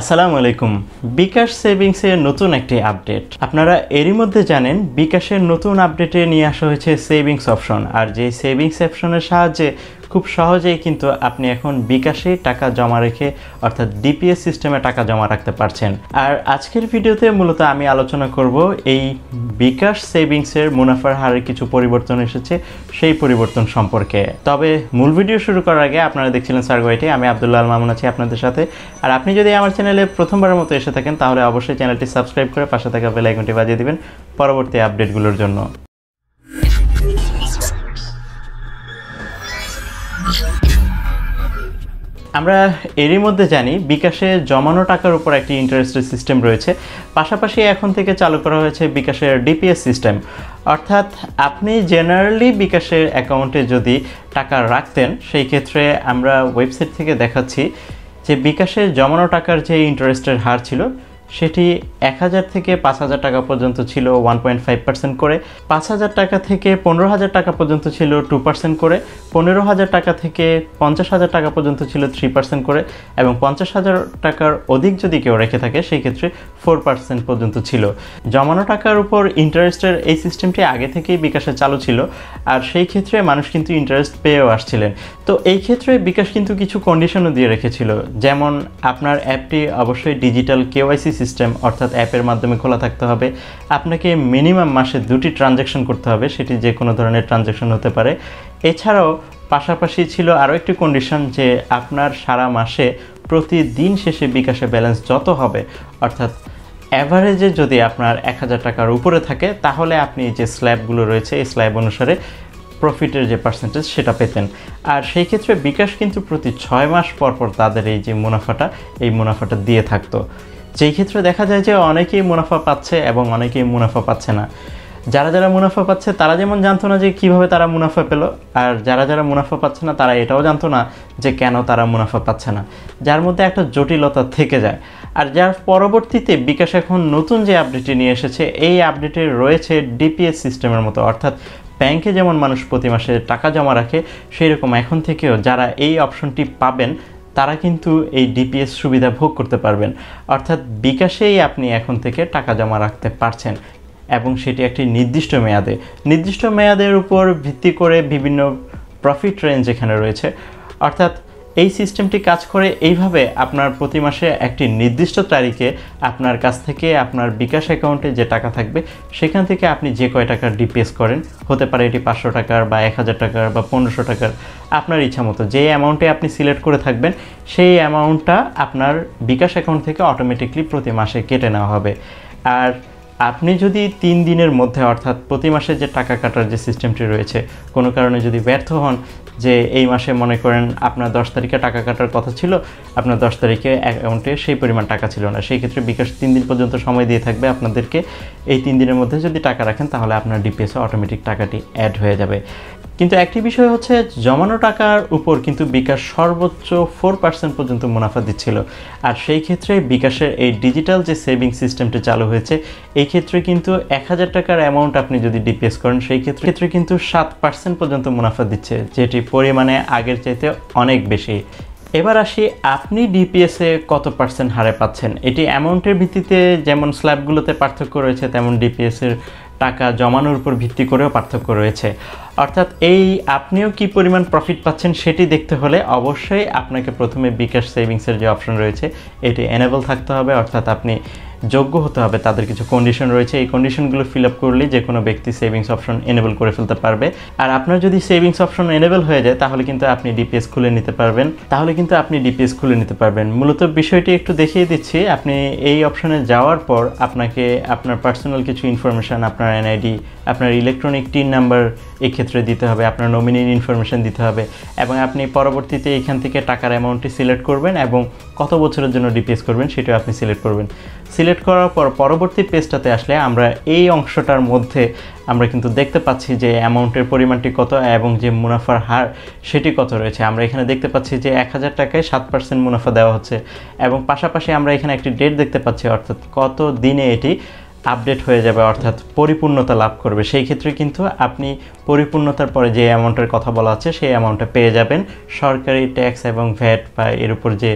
আসসালামু আলাইকুম বিকাশ সেভিংসের নতুন একটি আপডেট আপনারা এরই মধ্যে জানেন বিকাশের নতুন আপডেটে নিয়ে আসা হয়েছে সেভিংস অপশন আর যে সেভিংস অপশনের সাহায্যে খুব সহজেই কিন্তু আপনি এখন বিকাশে টাকা জমা রেখে অর্থাৎ ডিপিএস সিস্টেমে টাকা জমা রাখতে পারছেন আর আজকের ভিডিওতে মূলত আমি আলোচনা করব এই বিকাশ সেভিংসের মুনাফার হারের কিছু পরিবর্তন এসেছে সেই পরিবর্তন সম্পর্কে তবে মূল ভিডিও শুরু করার আগে আপনারা দেখছিলেন সার্গোয়েটি আমি আবদুল্লাহ আল মামুন আছি আপনাদের সাথে আর আপনি যদি আমার চ্যানেলে প্রথমবারের মতো এসে থাকেন তাহলে অবশ্যই চ্যানেলটি সাবস্ক্রাইব করে পাশে থাকা বেলাইকনটি বাজিয়ে দিবেন পরবর্তী আপডেটগুলোর জন্য আমরা এরই মধ্যে জানি বিকাশে জমানো টাকার উপর একটি ইন্টারেস্টের সিস্টেম রয়েছে পাশাপাশি এখন থেকে চালু করা হয়েছে বিকাশের ডিপিএস সিস্টেম অর্থাৎ আপনি জেনারেলি বিকাশের অ্যাকাউন্টে যদি টাকা রাখতেন সেই ক্ষেত্রে আমরা ওয়েবসাইট থেকে দেখাচ্ছি যে বিকাশের জমানো টাকার যে ইন্টারেস্টের হার ছিল সেটি এক হাজার থেকে পাঁচ হাজার টাকা পর্যন্ত ছিল ওয়ান পয়েন্ট ফাইভ পার্সেন্ট করে পাঁচ হাজার টাকা থেকে পনেরো হাজার টাকা পর্যন্ত ছিল টু পার্সেন্ট করে পনেরো হাজার টাকা থেকে পঞ্চাশ হাজার টাকা পর্যন্ত ছিল থ্রি পার্সেন্ট করে এবং পঞ্চাশ হাজার টাকার অধিক যদি কেউ রেখে থাকে সেই ক্ষেত্রে ফোর পার্সেন্ট পর্যন্ত ছিল জমানো টাকার উপর ইন্টারেস্টের এই সিস্টেমটি আগে থেকেই বিকাশে চালু ছিল আর সেই ক্ষেত্রে মানুষ কিন্তু ইন্টারেস্ট পেয়েও আসছিলেন তো এই ক্ষেত্রে বিকাশ কিন্তু কিছু কন্ডিশনও দিয়ে রেখেছিল যেমন আপনার অ্যাপটি অবশ্যই ডিজিটাল কেওয়াইসি সিস্টেম অর্থাৎ অ্যাপের মাধ্যমে খোলা থাকতে হবে আপনাকে মিনিমাম মাসে দুটি ট্রানজ্যাকশন করতে হবে সেটি যে কোনো ধরনের ট্রানজ্যাকশন হতে পারে এছাড়াও পাশাপাশি ছিল আরও একটি কন্ডিশন যে আপনার সারা মাসে প্রতিদিন শেষে বিকাশে ব্যালেন্স যত হবে অর্থাৎ অ্যাভারেজে যদি আপনার এক হাজার টাকার উপরে থাকে তাহলে আপনি যে স্ল্যাবগুলো রয়েছে এই স্ল্যাব অনুসারে প্রফিটের যে পার্সেন্টেজ সেটা পেতেন আর সেই ক্ষেত্রে বিকাশ কিন্তু প্রতি ছয় মাস পর পর তাদের এই যে মুনাফাটা এই মুনাফাটা দিয়ে থাকতো যেই ক্ষেত্রে দেখা যায় যে অনেকেই মুনাফা পাচ্ছে এবং অনেকেই মুনাফা পাচ্ছে না যারা যারা মুনাফা পাচ্ছে তারা যেমন জানতো না যে কিভাবে তারা মুনাফা পেল আর যারা যারা মুনাফা পাচ্ছে না তারা এটাও জানতো না যে কেন তারা মুনাফা পাচ্ছে না যার মধ্যে একটা জটিলতা থেকে যায় আর যার পরবর্তীতে বিকাশ এখন নতুন যে আপডেটটি নিয়ে এসেছে এই আপডেটে রয়েছে ডিপিএস সিস্টেমের মতো অর্থাৎ ব্যাংকে যেমন মানুষ প্রতি মাসে টাকা জমা রাখে সেই রকম এখন থেকেও যারা এই অপশনটি পাবেন তারা কিন্তু এই ডিপিএস সুবিধা ভোগ করতে পারবেন অর্থাৎ বিকাশেই আপনি এখন থেকে টাকা জমা রাখতে পারছেন এবং সেটি একটি নির্দিষ্ট মেয়াদে নির্দিষ্ট মেয়াদের উপর ভিত্তি করে বিভিন্ন প্রফিট রেঞ্জ এখানে রয়েছে অর্থাৎ এই সিস্টেমটি কাজ করে এইভাবে আপনার প্রতি মাসে একটি নির্দিষ্ট তারিখে আপনার কাছ থেকে আপনার বিকাশ অ্যাকাউন্টে যে টাকা থাকবে সেখান থেকে আপনি যে কয় টাকার ডিপিএস করেন হতে পারে এটি পাঁচশো টাকার বা এক হাজার টাকার বা পনেরোশো টাকার আপনার ইচ্ছা মতো যে অ্যামাউন্টে আপনি সিলেক্ট করে থাকবেন সেই অ্যামাউন্টটা আপনার বিকাশ অ্যাকাউন্ট থেকে অটোমেটিকলি প্রতি মাসে কেটে নেওয়া হবে আর আপনি যদি তিন দিনের মধ্যে অর্থাৎ প্রতি মাসে যে টাকা কাটার যে সিস্টেমটি রয়েছে কোনো কারণে যদি ব্যর্থ হন যে এই মাসে মনে করেন আপনার দশ তারিখে টাকা কাটার কথা ছিল আপনার দশ তারিখে অ্যাকাউন্টে সেই পরিমাণ টাকা ছিল না সেই ক্ষেত্রে বিকাশ তিন দিন পর্যন্ত সময় দিয়ে থাকবে আপনাদেরকে এই তিন দিনের মধ্যে যদি টাকা রাখেন তাহলে আপনার ডিপিএসে অটোমেটিক টাকাটি অ্যাড হয়ে যাবে কিন্তু একটি বিষয় হচ্ছে জমানো টাকার উপর কিন্তু বিকাশ সর্বোচ্চ ফোর পার্সেন্ট পর্যন্ত মুনাফা দিচ্ছিল আর সেই ক্ষেত্রে বিকাশের এই ডিজিটাল যে সেভিং সিস্টেমটি চালু হয়েছে এই ক্ষেত্রে কিন্তু এক হাজার টাকার অ্যামাউন্ট আপনি যদি ডিপিএস করেন সেই ক্ষেত্রে ক্ষেত্রে কিন্তু সাত পার্সেন্ট পর্যন্ত মুনাফা দিচ্ছে যেটি পরিমাণে আগের চাইতে অনেক বেশি এবার আসি আপনি ডিপিএসে কত পার্সেন্ট হারে পাচ্ছেন এটি অ্যামাউন্টের ভিত্তিতে যেমন স্ল্যাবগুলোতে পার্থক্য রয়েছে তেমন ডিপিএসের টাকা জমানোর উপর ভিত্তি করেও পার্থক্য রয়েছে অর্থাৎ এই আপনিও কি পরিমাণ প্রফিট পাচ্ছেন সেটি দেখতে হলে অবশ্যই আপনাকে প্রথমে বিকাশ সেভিংসের যে অপশন রয়েছে এটি এনেবল থাকতে হবে অর্থাৎ আপনি যোগ্য হতে হবে তাদের কিছু কন্ডিশন রয়েছে এই কন্ডিশনগুলো ফিল আপ করলে যে কোনো ব্যক্তি সেভিংস অপশন এনেবল করে ফেলতে পারবে আর আপনার যদি সেভিংস অপশন এনেবল হয়ে যায় তাহলে কিন্তু আপনি ডিপিএস খুলে নিতে পারবেন তাহলে কিন্তু আপনি ডিপিএস খুলে নিতে পারবেন মূলত বিষয়টি একটু দেখিয়ে দিচ্ছি আপনি এই অপশনে যাওয়ার পর আপনাকে আপনার পার্সোনাল কিছু ইনফরমেশান আপনার এনআইডি আপনার ইলেকট্রনিক টিন নাম্বার এক্ষেত্রে দিতে হবে আপনার নমিনির ইনফরমেশান দিতে হবে এবং আপনি পরবর্তীতে এখান থেকে টাকার অ্যামাউন্টটি সিলেক্ট করবেন এবং কত বছরের জন্য ডিপিএস করবেন সেটাও আপনি সিলেক্ট করবেন সিলেক্ট করার পর পরবর্তী পেজটাতে আসলে আমরা এই অংশটার মধ্যে আমরা কিন্তু দেখতে পাচ্ছি যে অ্যামাউন্টের পরিমাণটি কত এবং যে মুনাফার হার সেটি কত রয়েছে আমরা এখানে দেখতে পাচ্ছি যে এক হাজার টাকায় সাত পার্সেন্ট মুনাফা দেওয়া হচ্ছে এবং পাশাপাশি আমরা এখানে একটি ডেট দেখতে পাচ্ছি অর্থাৎ কত দিনে এটি আপডেট হয়ে যাবে অর্থাৎ পরিপূর্ণতা লাভ করবে সেই ক্ষেত্রে কিন্তু আপনি পরিপূর্ণতার পরে যে অ্যামাউন্টের কথা বলা আছে সেই অ্যামাউন্টটা পেয়ে যাবেন সরকারি ট্যাক্স এবং ভ্যাট বা এর উপর যে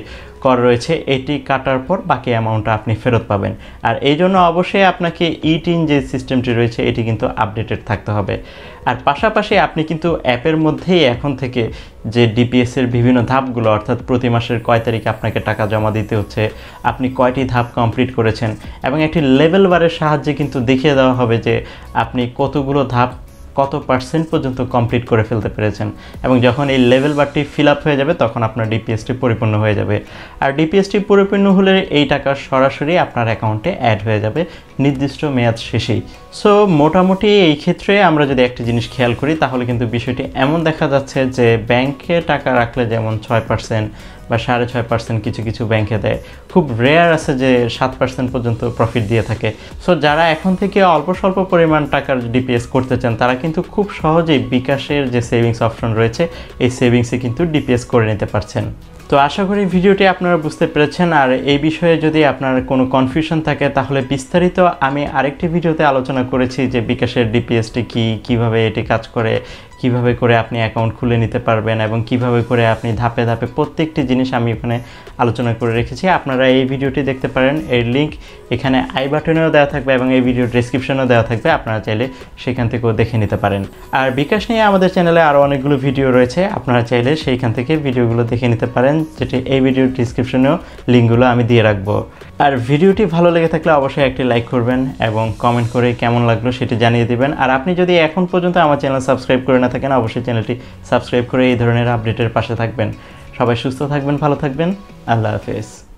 কর রয়েছে এটি কাটার পর বাকি অ্যামাউন্টটা আপনি ফেরত পাবেন আর এই জন্য অবশ্যই আপনাকে ইটিন যে সিস্টেমটি রয়েছে এটি কিন্তু আপডেটেড থাকতে হবে আর পাশাপাশি আপনি কিন্তু অ্যাপের মধ্যেই এখন থেকে যে ডিপিএসের বিভিন্ন ধাপগুলো অর্থাৎ প্রতি মাসের কয় তারিখে আপনাকে টাকা জমা দিতে হচ্ছে আপনি কয়টি ধাপ কমপ্লিট করেছেন এবং একটি লেভেল বারের সাহায্যে কিন্তু দেখিয়ে দেওয়া হবে যে আপনি কতগুলো ধাপ কত পার্সেন্ট পর্যন্ত কমপ্লিট করে ফেলতে পেরেছেন এবং যখন এই লেভেল বারটি ফিল আপ হয়ে যাবে তখন আপনার ডিপিএসটি পরিপূর্ণ হয়ে যাবে আর ডিপিএসটি পরিপূর্ণ হলে এই টাকা সরাসরি আপনার অ্যাকাউন্টে অ্যাড হয়ে যাবে নির্দিষ্ট মেয়াদ শেষেই সো মোটামুটি এই ক্ষেত্রে আমরা যদি একটি জিনিস খেয়াল করি তাহলে কিন্তু বিষয়টি এমন দেখা যাচ্ছে যে ব্যাংকে টাকা রাখলে যেমন ছয় পার্সেন্ট বা সাড়ে ছয় পার্সেন্ট কিছু কিছু ব্যাংকে দেয় খুব রেয়ার আছে যে সাত পার্সেন্ট পর্যন্ত প্রফিট দিয়ে থাকে সো যারা এখন থেকে অল্প স্বল্প পরিমাণ টাকার ডিপিএস করতে চান তারা কিন্তু খুব সহজেই বিকাশের যে সেভিংস অপশন রয়েছে এই সেভিংসে কিন্তু ডিপিএস করে নিতে পারছেন তো আশা করি ভিডিওটি আপনারা বুঝতে পেরেছেন আর এই বিষয়ে যদি আপনার কোনো কনফিউশন থাকে তাহলে বিস্তারিত আমি আরেকটি ভিডিওতে আলোচনা করেছি যে বিকাশের ডিপিএসটি কী কীভাবে এটি কাজ করে কিভাবে করে আপনি অ্যাকাউন্ট খুলে নিতে পারবেন এবং কিভাবে করে আপনি ধাপে ধাপে প্রত্যেকটি জিনিস আমি এখানে আলোচনা করে রেখেছি আপনারা এই ভিডিওটি দেখতে পারেন এর লিঙ্ক এখানে আই বাটনেও দেওয়া থাকবে এবং এই ভিডিও ডিসক্রিপশনেও দেওয়া থাকবে আপনারা চাইলে সেখান থেকেও দেখে নিতে পারেন আর বিকাশ নিয়ে আমাদের চ্যানেলে আরও অনেকগুলো ভিডিও রয়েছে আপনারা চাইলে সেইখান থেকে ভিডিওগুলো দেখে নিতে পারেন যেটি এই ভিডিও ডিসক্রিপশনেও লিঙ্কগুলো আমি দিয়ে রাখবো আর ভিডিওটি ভালো লেগে থাকলে অবশ্যই একটি লাইক করবেন এবং কমেন্ট করে কেমন লাগলো সেটি জানিয়ে দেবেন আর আপনি যদি এখন পর্যন্ত আমার চ্যানেল সাবস্ক্রাইব করে না থাকেন অবশ্যই চ্যানেলটি সাবস্ক্রাইব করে এই ধরনের আপডেটের পাশে থাকবেন সবাই সুস্থ থাকবেন ভালো থাকবেন আল্লাহ হাফেজ